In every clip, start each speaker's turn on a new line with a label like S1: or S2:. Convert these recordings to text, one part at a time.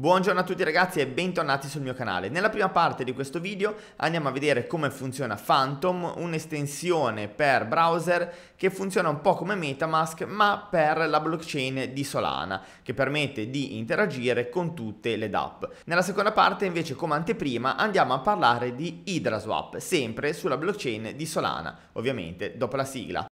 S1: Buongiorno a tutti ragazzi e bentornati sul mio canale. Nella prima parte di questo video andiamo a vedere come funziona Phantom, un'estensione per browser che funziona un po' come Metamask ma per la blockchain di Solana che permette di interagire con tutte le DApp. Nella seconda parte invece come anteprima andiamo a parlare di HydraSwap sempre sulla blockchain di Solana ovviamente dopo la sigla.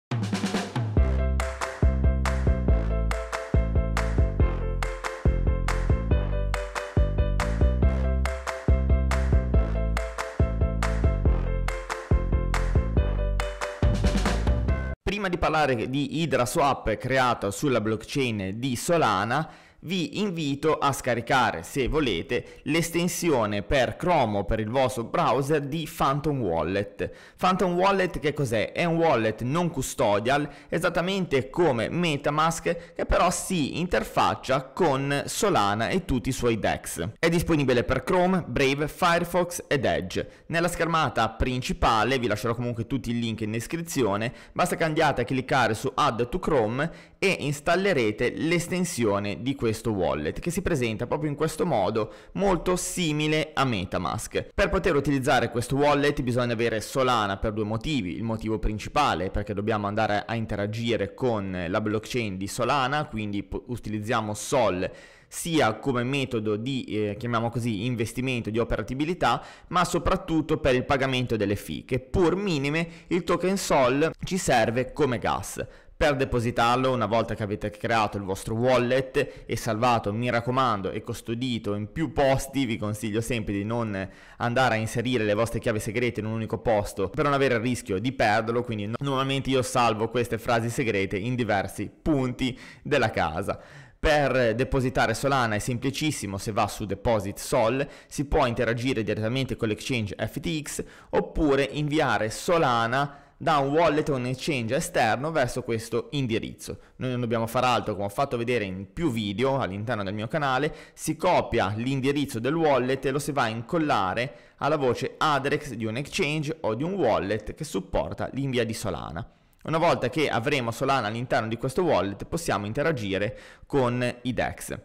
S1: prima di parlare di Hydra Swap creato sulla blockchain di Solana, vi invito a scaricare, se volete, l'estensione per Chrome o per il vostro browser di Phantom Wallet. Phantom Wallet che cos'è? È un wallet non custodial, esattamente come Metamask, che però si interfaccia con Solana e tutti i suoi DEX. È disponibile per Chrome, Brave, Firefox ed Edge. Nella schermata principale, vi lascerò comunque tutti i link in descrizione, basta che andiate a cliccare su Add to Chrome e installerete l'estensione di questo questo wallet che si presenta proprio in questo modo molto simile a Metamask. Per poter utilizzare questo wallet bisogna avere Solana per due motivi, il motivo principale è perché dobbiamo andare a interagire con la blockchain di Solana, quindi utilizziamo Sol sia come metodo di, eh, chiamiamo così, investimento di operatibilità, ma soprattutto per il pagamento delle fee, che pur minime il token Sol ci serve come gas. Per depositarlo, una volta che avete creato il vostro wallet e salvato, mi raccomando, e custodito in più posti, vi consiglio sempre di non andare a inserire le vostre chiavi segrete in un unico posto per non avere il rischio di perderlo, quindi normalmente io salvo queste frasi segrete in diversi punti della casa. Per depositare Solana è semplicissimo, se va su Deposit Sol si può interagire direttamente con l'exchange FTX oppure inviare Solana da un wallet o un exchange esterno verso questo indirizzo. Noi non dobbiamo fare altro, come ho fatto vedere in più video all'interno del mio canale, si copia l'indirizzo del wallet e lo si va a incollare alla voce address di un exchange o di un wallet che supporta l'invia di Solana. Una volta che avremo Solana all'interno di questo wallet possiamo interagire con i DEX.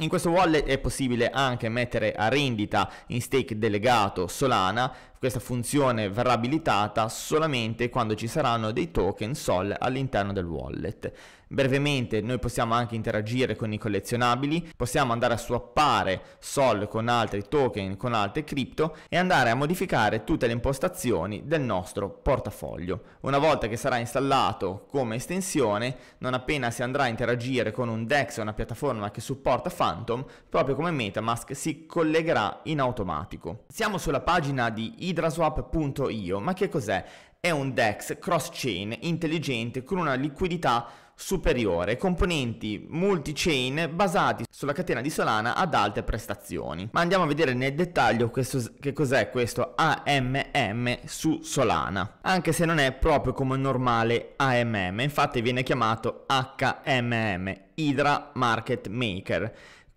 S1: In questo wallet è possibile anche mettere a rendita in stake delegato Solana, questa funzione verrà abilitata solamente quando ci saranno dei token SOL all'interno del wallet. Brevemente noi possiamo anche interagire con i collezionabili, possiamo andare a swappare SOL con altri token, con altre cripto e andare a modificare tutte le impostazioni del nostro portafoglio. Una volta che sarà installato come estensione, non appena si andrà a interagire con un DEX o una piattaforma che supporta Phantom, proprio come Metamask si collegherà in automatico. Siamo sulla pagina di HydraSwap.io. Ma che cos'è? È un DEX cross-chain intelligente con una liquidità superiore, componenti multi-chain basati sulla catena di Solana ad alte prestazioni. Ma andiamo a vedere nel dettaglio questo, che cos'è questo AMM su Solana, anche se non è proprio come un normale AMM, infatti viene chiamato HMM, Hydra Market Maker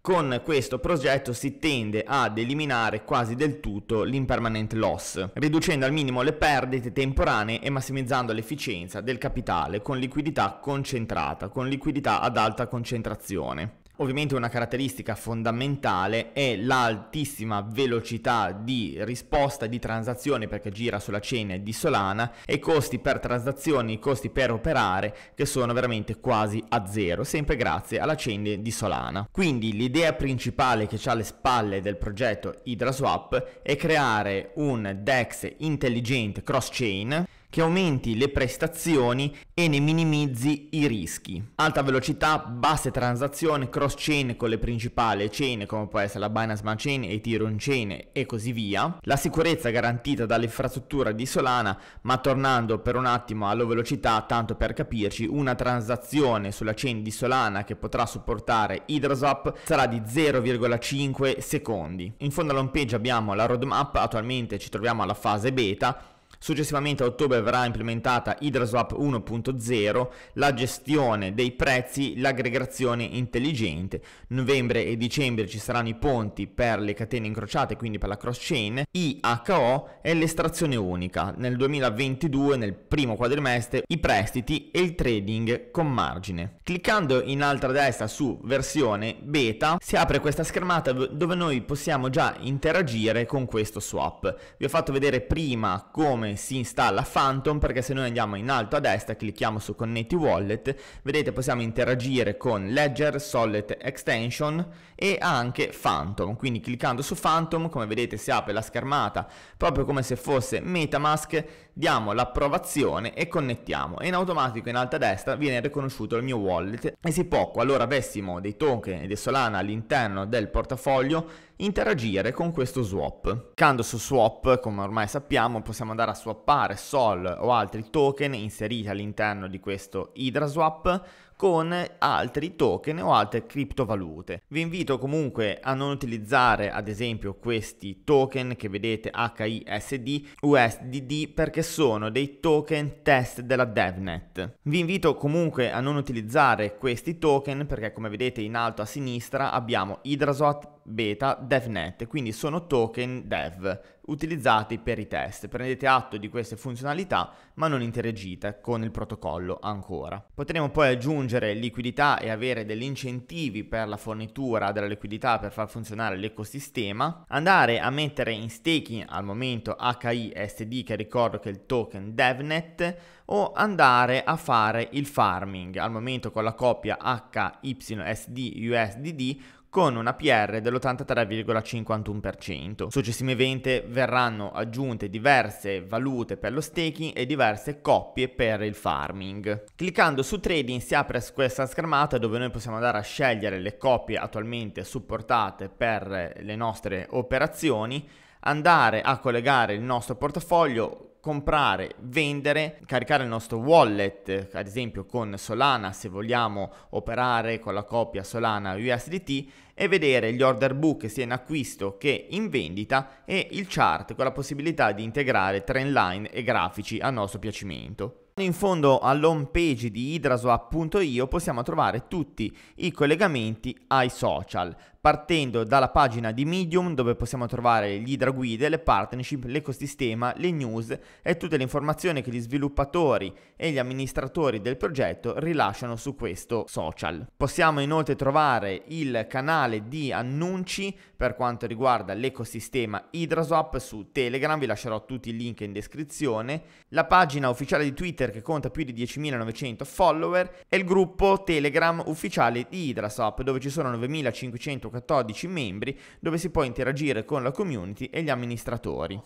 S1: con questo progetto si tende ad eliminare quasi del tutto l'impermanent loss, riducendo al minimo le perdite temporanee e massimizzando l'efficienza del capitale con liquidità concentrata, con liquidità ad alta concentrazione. Ovviamente una caratteristica fondamentale è l'altissima velocità di risposta di transazione perché gira sulla chain di Solana e i costi per transazioni, i costi per operare che sono veramente quasi a zero, sempre grazie alla chain di Solana. Quindi l'idea principale che c'è alle spalle del progetto HydraSwap è creare un DEX intelligente cross-chain che aumenti le prestazioni e ne minimizzi i rischi. Alta velocità, basse transazioni, cross chain con le principali chain come può essere la Binance Smart Chain, Ethereum Chain e così via. La sicurezza garantita dall'infrastruttura di Solana, ma tornando per un attimo alla velocità, tanto per capirci, una transazione sulla chain di Solana che potrà supportare Hydroswap sarà di 0,5 secondi. In fondo all'home page abbiamo la roadmap, attualmente ci troviamo alla fase beta Successivamente a ottobre verrà implementata HydraSwap 1.0, la gestione dei prezzi, l'aggregazione intelligente. Novembre e dicembre ci saranno i ponti per le catene incrociate, quindi per la cross-chain, IHO e l'estrazione unica. Nel 2022, nel primo quadrimestre, i prestiti e il trading con margine. Cliccando in alto destra su versione beta, si apre questa schermata dove noi possiamo già interagire con questo swap. Vi ho fatto vedere prima come si installa Phantom perché se noi andiamo in alto a destra, clicchiamo su Connect Wallet, vedete possiamo interagire con Ledger, Solid Extension e anche Phantom. Quindi cliccando su Phantom, come vedete si apre la schermata proprio come se fosse Metamask, diamo l'approvazione e connettiamo e in automatico in alto a destra viene riconosciuto il mio wallet e si può, qualora avessimo dei token e dei Solana all'interno del portafoglio, interagire con questo swap. Cliccando su swap, come ormai sappiamo, possiamo andare a swappare Sol o altri token inseriti all'interno di questo Swap con altri token o altre criptovalute. Vi invito comunque a non utilizzare ad esempio questi token che vedete HISD, USDD perché sono dei token test della DevNet. Vi invito comunque a non utilizzare questi token perché come vedete in alto a sinistra abbiamo Hydrasot, beta DevNet, quindi sono token dev utilizzati per i test. Prendete atto di queste funzionalità ma non interagite con il protocollo ancora. Potremo poi aggiungere aggiungere liquidità e avere degli incentivi per la fornitura della liquidità per far funzionare l'ecosistema, andare a mettere in staking al momento HISD che ricordo che è il token DevNet o andare a fare il farming al momento con la coppia HYSD USDD con una PR dell'83,51%. Successivamente verranno aggiunte diverse valute per lo staking e diverse coppie per il farming. Cliccando su trading si apre questa schermata dove noi possiamo andare a scegliere le coppie attualmente supportate per le nostre operazioni andare a collegare il nostro portafoglio comprare, vendere, caricare il nostro wallet, ad esempio con Solana se vogliamo operare con la coppia Solana USDT e vedere gli order book sia in acquisto che in vendita e il chart con la possibilità di integrare trend line e grafici a nostro piacimento. In fondo all'home page di idraswap.io possiamo trovare tutti i collegamenti ai social partendo dalla pagina di Medium dove possiamo trovare gli idraguide, le partnership, l'ecosistema, le news e tutte le informazioni che gli sviluppatori e gli amministratori del progetto rilasciano su questo social. Possiamo inoltre trovare il canale di annunci per quanto riguarda l'ecosistema Hydraswap su Telegram, vi lascerò tutti i link in descrizione, la pagina ufficiale di Twitter che conta più di 10.900 follower e il gruppo Telegram ufficiale di Hydraswap dove ci sono 9.500 14 membri dove si può interagire con la community e gli amministratori.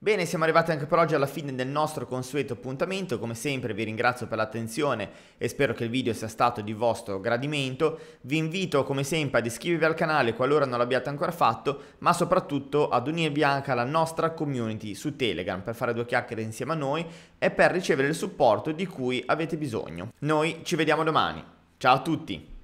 S1: Bene, siamo arrivati anche per oggi alla fine del nostro consueto appuntamento, come sempre vi ringrazio per l'attenzione e spero che il video sia stato di vostro gradimento, vi invito come sempre ad iscrivervi al canale qualora non l'abbiate ancora fatto, ma soprattutto ad unirvi anche alla nostra community su Telegram per fare due chiacchiere insieme a noi e per ricevere il supporto di cui avete bisogno. Noi ci vediamo domani, ciao a tutti!